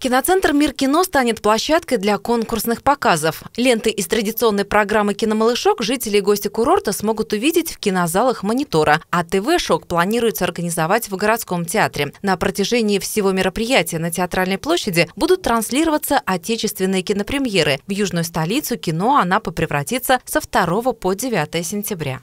Киноцентр «Мир кино» станет площадкой для конкурсных показов. Ленты из традиционной программы «Киномалышок» жители и гости курорта смогут увидеть в кинозалах монитора, а ТВ-шок планируется организовать в городском театре. На протяжении всего мероприятия на Театральной площади будут транслироваться отечественные кинопремьеры. В южную столицу кино Анапа превратится со 2 по 9 сентября.